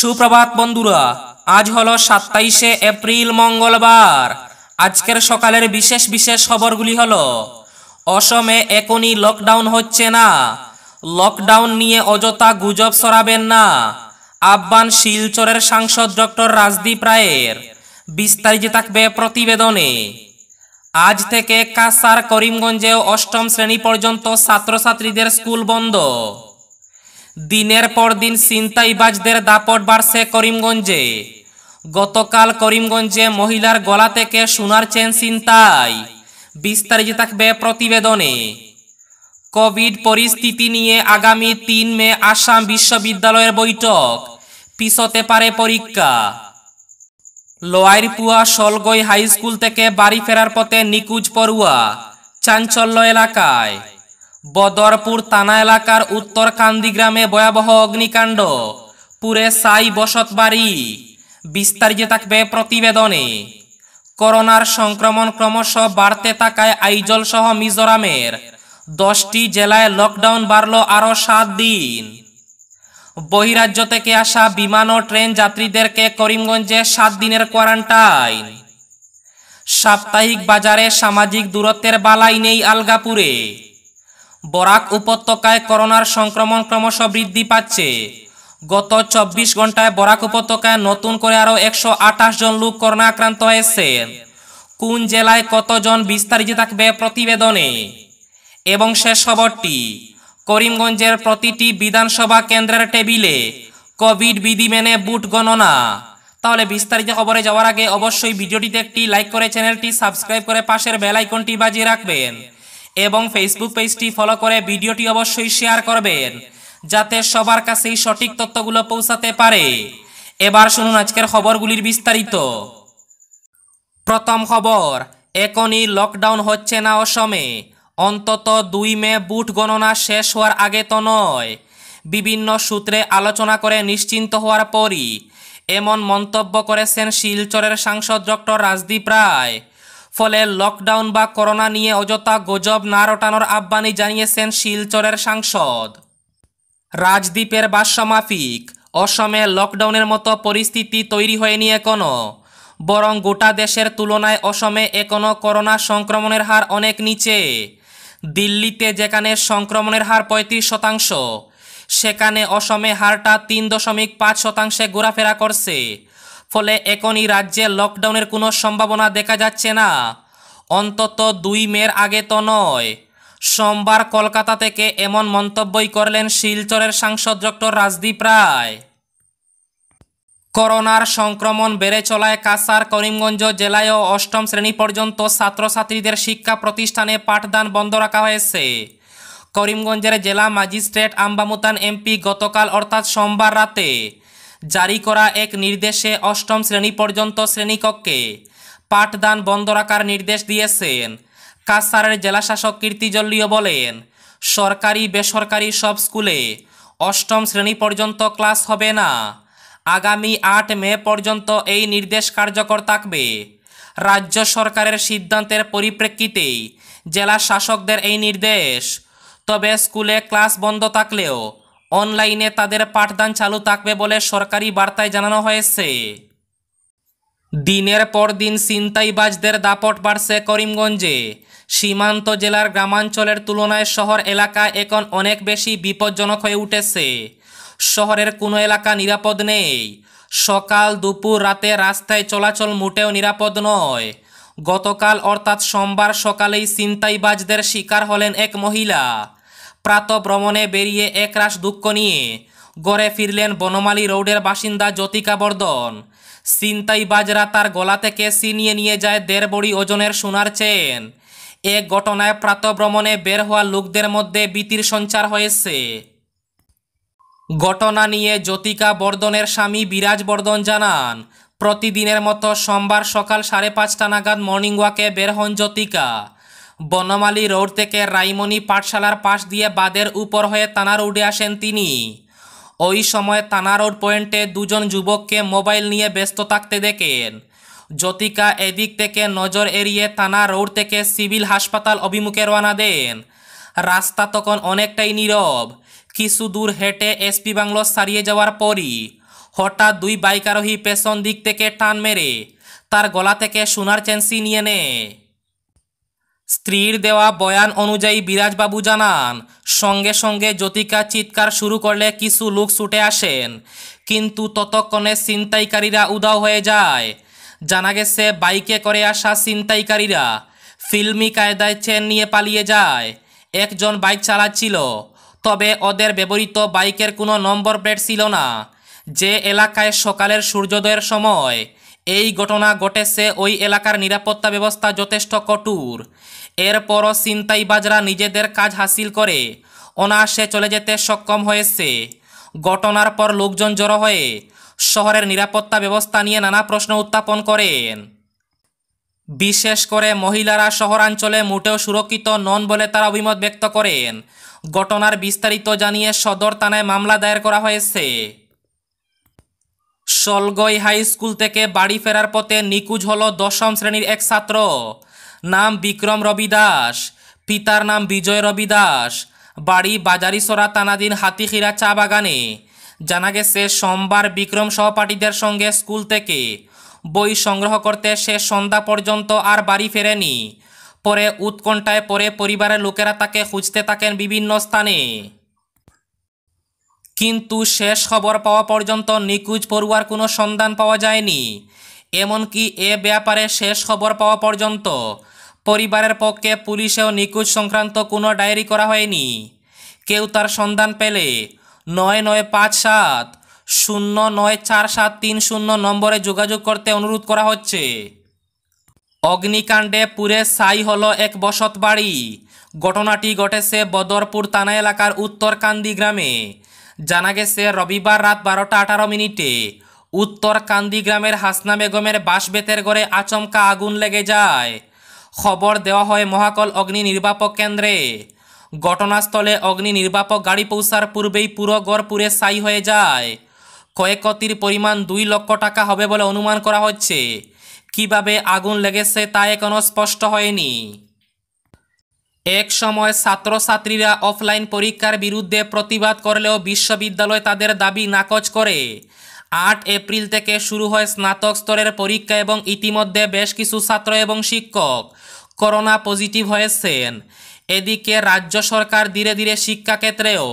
সুপ্রভাত বন্ধুরা আজ হলো সাতাইশে এপ্রিল মঙ্গলবার আজকের সকালের বিশেষ বিশেষ খবরগুলি হল অসমে এখনই লকডাউন হচ্ছে না লকডাউন নিয়ে অযথা গুজব সরাবেন না আহ্বান শিলচরের সাংসদ ডক্টর রাজদীপ রায়ের বিস্তারিত থাকবে প্রতিবেদনে আজ থেকে কাসার করিমগঞ্জেও অষ্টম শ্রেণী পর্যন্ত ছাত্রছাত্রীদের স্কুল বন্ধ দিনের পর দিন ছিনতাইবাজদের দাপট বাড়ছে করিমগঞ্জে গতকাল করিমগঞ্জে মহিলার গলা থেকে সোনার চেন ছিনতাই বিস্তারিত থাকবে প্রতিবেদনে কোভিড পরিস্থিতি নিয়ে আগামী তিন মে আসাম বিশ্ববিদ্যালয়ের বৈঠক পিছতে পারে পরীক্ষা লোয়াইরপুয়া সলগই হাই স্কুল থেকে বাড়ি ফেরার পথে নিকুজ পড়ুয়া চাঞ্চল্য এলাকায় বদরপুর তানা এলাকার উত্তর কান্দি গ্রামে ভয়াবহ অগ্নিকাণ্ড পুরে সাই বসত বাড়ি বিস্তারিত থাকবে প্রতিবেদনে করোনার সংক্রমণ ক্রমশ বাড়তে থাকায় আইজল সহ মিজোরামের দশটি জেলায় লকডাউন বাড়ল আরও সাত দিন বহিরাজ্য থেকে আসা বিমান ও ট্রেন যাত্রীদেরকে করিমগঞ্জে সাত দিনের কোয়ারেন্টাইন সাপ্তাহিক বাজারে সামাজিক দূরত্বের বালাই নেই আলগাপুরে বরাক উপত্যকায় করোনার সংক্রমণ ক্রমশ বৃদ্ধি পাচ্ছে গত চব্বিশ ঘন্টায় বরাক উপত্যকায় নতুন করে আরও একশো জন লোক করোনা আক্রান্ত হয়েছে কোন জেলায় কতজন বিস্তারিত থাকবে প্রতিবেদনে এবং শেষ খবরটি করিমগঞ্জের প্রতিটি বিধানসভা কেন্দ্রের টেবিলে কোভিড বিধি মেনে বুট গণনা তাহলে বিস্তারিত খবরে যাওয়ার আগে অবশ্যই ভিডিওটিতে একটি লাইক করে চ্যানেলটি সাবস্ক্রাইব করে পাশের বেলাইকনটি বাজিয়ে রাখবেন এবং ফেসবুক পেজটি ফলো করে ভিডিওটি অবশ্যই শেয়ার করবেন যাতে সবার কাছেই সঠিক তথ্যগুলো পৌঁছাতে পারে এবার শুনুন আজকের খবরগুলির বিস্তারিত প্রথম খবর এখনই লকডাউন হচ্ছে না অসমে অন্তত দুই মে বুট গণনা শেষ হওয়ার আগে তো নয় বিভিন্ন সূত্রে আলোচনা করে নিশ্চিন্ত হওয়ার পরই এমন মন্তব্য করেছেন শিলচরের সাংসদ ডক্টর রাজদীপ রায় ফলে লকডাউন বা করোনা নিয়ে অযথা গজব না রটানোর আহ্বানই জানিয়েছেন শিলচরের সাংসদ রাজদ্বীপের মাফিক অসমে লকডাউনের মতো পরিস্থিতি তৈরি হয়নি এখনও বরং গোটা দেশের তুলনায় অসমে এখনও করোনা সংক্রমণের হার অনেক নিচে দিল্লিতে যেখানে সংক্রমণের হার পঁয়ত্রিশ শতাংশ সেখানে অসমে হারটা তিন দশমিক পাঁচ শতাংশে ঘোরাফেরা করছে ফলে এখনই রাজ্যে লকডাউনের কোনো সম্ভাবনা দেখা যাচ্ছে না অন্তত দুই মেয়ের আগে তো নয় সোমবার কলকাতা থেকে এমন মন্তব্যই করলেন শিলচরের সাংসদ ডক্টর রাজদীপ রায় করোনার সংক্রমণ বেড়ে চলায় কাসার করিমগঞ্জ জেলায়ও অষ্টম শ্রেণী পর্যন্ত ছাত্রছাত্রীদের শিক্ষা প্রতিষ্ঠানে পাঠদান বন্ধ রাখা হয়েছে করিমগঞ্জের জেলা ম্যাজিস্ট্রেট আম্বামুতান এমপি গতকাল অর্থাৎ সোমবার রাতে জারি করা এক নির্দেশে অষ্টম শ্রেণী পর্যন্ত শ্রেণীকক্ষে পাঠদান বন্ধ রাখার নির্দেশ দিয়েছেন কাসারের জেলাশাসক কীর্তিজল্লিও বলেন সরকারি বেসরকারি সব স্কুলে অষ্টম শ্রেণী পর্যন্ত ক্লাস হবে না আগামী আট মে পর্যন্ত এই নির্দেশ কার্যকর থাকবে রাজ্য সরকারের সিদ্ধান্তের পরিপ্রেক্ষিতে জেলা শাসকদের এই নির্দেশ তবে স্কুলে ক্লাস বন্ধ থাকলেও অনলাইনে তাদের পাঠদান চালু থাকবে বলে সরকারি বার্তায় জানানো হয়েছে দিনের পর দিন সিন্তাইবাজদের দাপট বাড়ছে করিমগঞ্জে সীমান্ত জেলার গ্রামাঞ্চলের তুলনায় শহর এলাকা এখন অনেক বেশি বিপজ্জনক হয়ে উঠেছে শহরের কোনো এলাকা নিরাপদ নেই সকাল দুপুর রাতে রাস্তায় চলাচল মোটেও নিরাপদ নয় গতকাল অর্থাৎ সোমবার সকালেই সিনতাইবাজদের শিকার হলেন এক মহিলা প্রাতভ্রমণে বেরিয়ে একরাশ দুঃখ নিয়ে গড়ে ফিরলেন বনমালী রোডের বাসিন্দা জ্যোতিকা বর্ধন সিনতাই বাজরা তার গলা থেকে সিনিয়ে নিয়ে যায় দেড় বড়ি ওজনের সোনার চেন এ ঘটনায় প্রাতভ্রমণে বের হওয়া লোকদের মধ্যে বীতির সঞ্চার হয়েছে ঘটনা নিয়ে জ্যোতিকা বর্ধনের স্বামী বিরাজ বর্ধন জানান প্রতিদিনের মতো সোমবার সকাল সাড়ে পাঁচটা নাগাদ মর্নিং ওয়াকে বের হন জ্যোতিকা বনমালি রোড থেকে রাইমনি পাঠশালার পাশ দিয়ে বাদের উপর হয়ে তানা রোডে আসেন তিনি ওই সময় তানা রোড পয়েন্টে দুজন যুবককে মোবাইল নিয়ে ব্যস্ত থাকতে দেখেন জ্যোতিকা এদিক থেকে নজর এড়িয়ে তানা রোড থেকে সিভিল হাসপাতাল অভিমুখে রওনা দেন রাস্তা তখন অনেকটাই নীরব কিছু দূর হেঁটে এসপি বাংলো সারিয়ে যাওয়ার পরই হঠাৎ দুই বাইক আরোহী পেছন দিক থেকে টান মেরে তার গলা থেকে সোনার চেন্সি নিয়ে নেয় স্ত্রীর দেওয়া বয়ান অনুযায়ী বিরাজবাবু জানান সঙ্গে সঙ্গে জ্যোতিকা চিৎকার শুরু করলে কিছু লোক ছুটে আসেন কিন্তু ততক্ষণে ছিনতাইকারীরা উদাও হয়ে যায় জানা গেছে বাইকে করে আসা ছিনতাইকারীরা ফিল্মি কায়দায় চেন নিয়ে পালিয়ে যায় একজন বাইক চালাচ্ছিল তবে ওদের ব্যবহৃত বাইকের কোনো নম্বর প্লেট ছিল না যে এলাকায় সকালের সূর্যোদয়ের সময় এই ঘটনা ঘটেছে ওই এলাকার নিরাপত্তা ব্যবস্থা যথেষ্ট কঠোর এরপরও ছিনতাইবাজরা নিজেদের কাজ হাসিল করে অনায়াসে চলে যেতে সক্ষম হয়েছে ঘটনার পর লোকজন জড়ো হয়ে শহরের নিরাপত্তা ব্যবস্থা নিয়ে নানা প্রশ্ন উত্থাপন করেন বিশেষ করে মহিলারা শহরাঞ্চলে মোটেও সুরক্ষিত নন বলে তারা অভিমত ব্যক্ত করেন ঘটনার বিস্তারিত জানিয়ে সদর থানায় মামলা দায়ের করা হয়েছে সলগই হাই স্কুল থেকে বাড়ি ফেরার পথে নিকুজ হল দশম শ্রেণীর এক ছাত্র নাম বিক্রম রবি দাস পিতার নাম বিজয় রবি দাস বাড়ি বাজারিসরা তানাদিন হাতিখিরা চা বাগানে জানা গেছে সোমবার বিক্রম সহপাঠীদের সঙ্গে স্কুল থেকে বই সংগ্রহ করতে সে সন্ধ্যা পর্যন্ত আর বাড়ি ফেরেনি পরে উৎকণ্ঠায় পরে পরিবারের লোকেরা তাকে খুঁজতে থাকেন বিভিন্ন স্থানে কিন্তু শেষ খবর পাওয়া পর্যন্ত নিকুজ পড়ুয়ার কোনো সন্ধান পাওয়া যায়নি এমনকি এ ব্যাপারে শেষ খবর পাওয়া পর্যন্ত পরিবারের পক্ষে পুলিশেও নিকুজ সংক্রান্ত কোনো ডায়েরি করা হয়নি কেউ তার সন্ধান পেলে নয় নয় পাঁচ সাত শূন্য নয় চার সাত তিন শূন্য নম্বরে যোগাযোগ করতে অনুরোধ করা হচ্ছে অগ্নিকাণ্ডে পুরে সাই হল এক বসত বাড়ি ঘটনাটি ঘটেছে বদরপুর থানা এলাকার উত্তরকান্দি গ্রামে জানা গেছে রবিবার রাত বারোটা আঠারো মিনিটে উত্তর কান্দি গ্রামের হাসনা বেগমের বাঁশ বেতের ঘরে আচমকা আগুন লেগে যায় খবর দেওয়া হয় মহাকল অগ্নি নির্বাপক কেন্দ্রে ঘটনাস্থলে অগ্নি নির্বাপক গাড়ি পৌঁছার পূর্বেই পুরো গড় পুড়ে হয়ে যায় ক্ষয়ক্ষতির পরিমাণ দুই লক্ষ টাকা হবে বলে অনুমান করা হচ্ছে কিভাবে আগুন লেগেছে তা এখনও স্পষ্ট হয়নি এক সময় ছাত্রছাত্রীরা অফলাইন পরীক্ষার বিরুদ্ধে প্রতিবাদ করলেও বিশ্ববিদ্যালয় তাদের দাবি নাকচ করে আট এপ্রিল থেকে শুরু হয় স্নাতক স্তরের পরীক্ষা এবং ইতিমধ্যে বেশ কিছু ছাত্র এবং শিক্ষক করোনা পজিটিভ হয়েছেন এদিকে রাজ্য সরকার ধীরে ধীরে শিক্ষাক্ষেত্রেও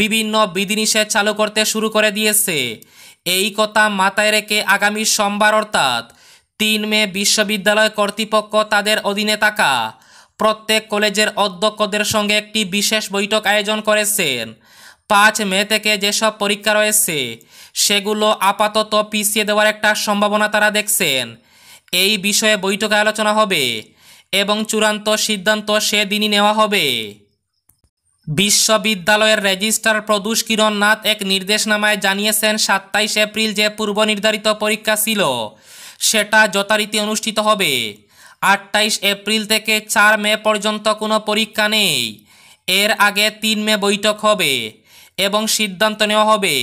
বিভিন্ন বিধিনিষেধ চালু করতে শুরু করে দিয়েছে এই কথা মাথায় রেখে আগামী সোমবার অর্থাৎ তিন মে বিশ্ববিদ্যালয় কর্তৃপক্ষ তাদের অধীনে থাকা প্রত্যেক কলেজের অধ্যক্ষদের সঙ্গে একটি বিশেষ বৈঠক আয়োজন করেছেন পাঁচ মে থেকে যেসব পরীক্ষা রয়েছে সেগুলো আপাতত পিছিয়ে দেওয়ার একটা সম্ভাবনা তারা দেখছেন এই বিষয়ে বৈঠকে আলোচনা হবে এবং চূড়ান্ত সিদ্ধান্ত সেদিনই নেওয়া হবে বিশ্ববিদ্যালয়ের রেজিস্ট্রার প্রদুষ কিরণ নাথ এক নির্দেশনামায় জানিয়েছেন সাতাইশ এপ্রিল যে পূর্ব নির্ধারিত পরীক্ষা ছিল সেটা যথারীতি অনুষ্ঠিত হবে আটটাইশ এপ্রিল থেকে চার মে পর্যন্ত কোনো পরীক্ষা নেই এর আগে তিন মে বৈঠক হবে এবং সিদ্ধান্ত নেওয়া হবে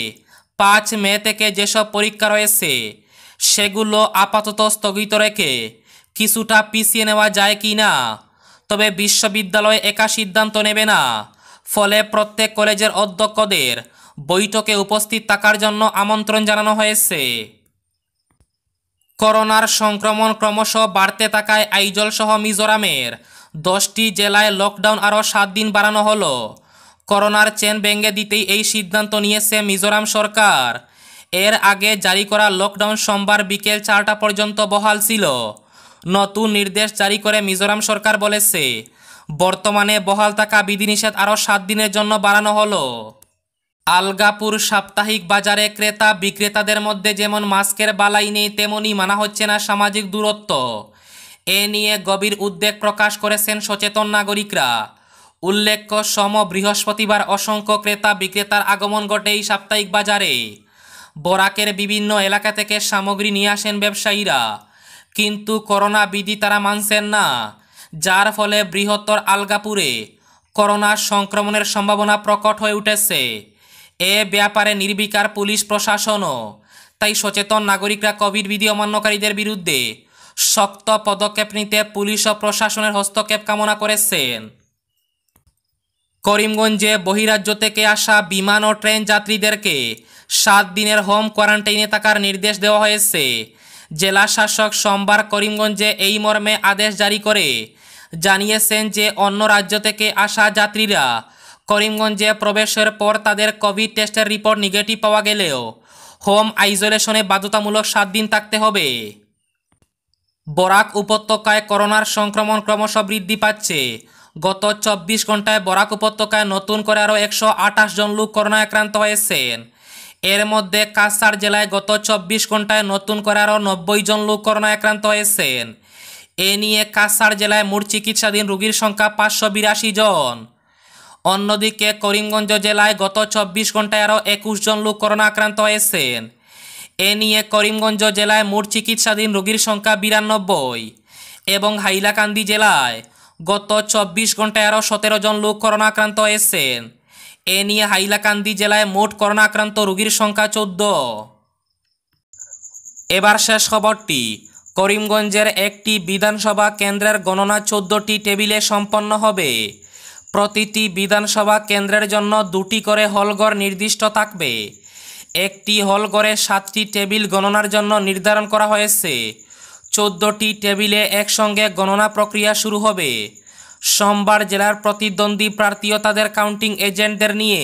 পাঁচ মে থেকে যেসব পরীক্ষা রয়েছে সেগুলো আপাতত স্থগিত রেখে কিছুটা পিছিয়ে নেওয়া যায় কি না তবে বিশ্ববিদ্যালয় একা সিদ্ধান্ত নেবে না ফলে প্রত্যেক কলেজের অধ্যক্ষদের বৈঠকে উপস্থিত থাকার জন্য আমন্ত্রণ জানানো হয়েছে করোনার সংক্রমণ ক্রমশ বাড়তে থাকায় আইজল সহ মিজোরামের দশটি জেলায় লকডাউন আরও সাত দিন বাড়ানো হলো করোনার চেন ভেঙে দিতেই এই সিদ্ধান্ত নিয়েছে মিজোরাম সরকার এর আগে জারি করা লকডাউন সোমবার বিকেল চারটা পর্যন্ত বহাল ছিল নতুন নির্দেশ জারি করে মিজোরাম সরকার বলেছে বর্তমানে বহাল থাকা বিধিনিষেধ আরও সাত দিনের জন্য বাড়ানো হলো আলগাপুর সাপ্তাহিক বাজারে ক্রেতা বিক্রেতাদের মধ্যে যেমন মাস্কের বালাই নেই তেমনই মানা হচ্ছে না সামাজিক দূরত্ব এ নিয়ে গভীর উদ্বেগ প্রকাশ করেছেন সচেতন নাগরিকরা উল্লেখ্য সম বৃহস্পতিবার অসংখ্য ক্রেতা বিক্রেতার আগমন ঘটে এই সাপ্তাহিক বাজারে বরাকের বিভিন্ন এলাকা থেকে সামগ্রী নিয়ে আসেন ব্যবসায়ীরা কিন্তু করোনা বিধি তারা মানছেন না যার ফলে বৃহত্তর আলগাপুরে করোনা সংক্রমণের সম্ভাবনা প্রকট হয়ে উঠেছে এ ব্যাপারে নির্বিকার পুলিশ প্রশাসনও তাই সচেতন নাগরিকরা কোভিড বিধি অমান্যকারীদের বিরুদ্ধে শক্ত পদক্ষেপ নিতে পুলিশ ও প্রশাসনের হস্তক্ষেপ কামনা করেছেন করিমগঞ্জে বহিরাজ্য থেকে আসা বিমান ও ট্রেন যাত্রীদেরকে সাত দিনের হোম কোয়ারেন্টাইনে থাকার নির্দেশ দেওয়া হয়েছে জেলা শাসক সোমবার করিমগঞ্জে এই মর্মে আদেশ জারি করে জানিয়েছেন যে অন্য রাজ্য থেকে আসা যাত্রীরা করিমগঞ্জে প্রবেশের পর তাদের কোভিড টেস্টের রিপোর্ট নেগেটিভ পাওয়া গেলেও হোম আইসোলেশনে বাধ্যতামূলক সাত দিন থাকতে হবে বরাক উপত্যকায় করোনার সংক্রমণ ক্রমশ বৃদ্ধি পাচ্ছে গত চব্বিশ ঘন্টায় বরাক উপত্যকায় নতুন করে আরও একশো জন লোক করোনা আক্রান্ত হয়েছেন এর মধ্যে কাছাড় জেলায় গত চব্বিশ ঘন্টায় নতুন করে আরও নব্বই জন লোক করোনা আক্রান্ত হয়েছেন এ নিয়ে কাছাড় জেলায় মোট চিকিৎসাধীন রোগীর সংখ্যা পাঁচশো বিরাশি জন অন্যদিকে করিমগঞ্জ জেলায় গত চব্বিশ ঘন্টায় আরও একুশ জন লোক করোনা আক্রান্ত হয়েছেন এ নিয়ে করিমগঞ্জ জেলায় মোট চিকিৎসাধীন রোগীর সংখ্যা বিরানব্বই এবং হাইলাকান্দি জেলায় গত চব্বিশ ঘন্টায় আরও সতেরো জন লোক করোনা আক্রান্ত হয়েছেন এ নিয়ে হাইলাকান্দি জেলায় মোট করোনা আক্রান্ত রোগীর সংখ্যা চোদ্দ এবার শেষ খবরটি করিমগঞ্জের একটি বিধানসভা কেন্দ্রের গণনা চোদ্দটি টেবিলে সম্পন্ন হবে প্রতিটি বিধানসভা কেন্দ্রের জন্য দুটি করে হলঘর নির্দিষ্ট থাকবে একটি হলঘরে সাতটি টেবিল গণনার জন্য নির্ধারণ করা হয়েছে চোদ্দটি টেবিলে একসঙ্গে গণনা প্রক্রিয়া শুরু হবে সোমবার জেলার প্রতিদ্বন্দ্বী প্রার্থীও তাদের কাউন্টিং এজেন্টদের নিয়ে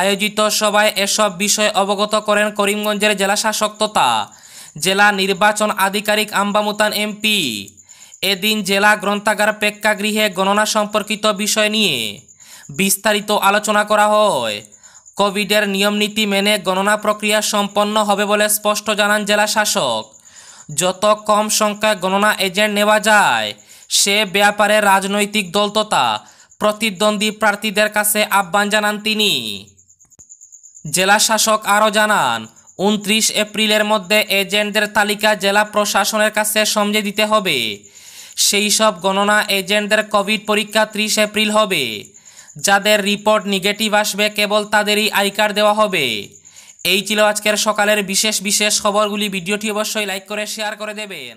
আয়োজিত সভায় এসব বিষয়ে অবগত করেন করিমগঞ্জের জেলা শাসক তথা জেলা নির্বাচন আধিকারিক আম্বামুতান এমপি এদিন জেলা গ্রন্থাগার প্রেক্ষাগৃহে গণনা সম্পর্কিত বিষয় নিয়ে বিস্তারিত আলোচনা করা হয় কোভিডের নিয়মনীতি মেনে গণনা প্রক্রিয়া সম্পন্ন হবে বলে স্পষ্ট জানান জেলা শাসক যত কম সংখ্যায় গণনা এজেন্ট নেওয়া যায় সে ব্যাপারে রাজনৈতিক দল তথা প্রতিদ্বন্দ্বী প্রার্থীদের কাছে আহ্বান জানান তিনি জেলা শাসক আরও জানান উনত্রিশ এপ্রিলের মধ্যে এজেন্টদের তালিকা জেলা প্রশাসনের কাছে সমঝে দিতে হবে সেই সব গণনা এজেন্টদের কোভিড পরীক্ষা ত্রিশ এপ্রিল হবে যাদের রিপোর্ট নেগেটিভ আসবে কেবল তাদেরই আই কার্ড দেওয়া হবে এই ছিল আজকের সকালের বিশেষ বিশেষ খবরগুলি ভিডিওটি অবশ্যই লাইক করে শেয়ার করে দেবেন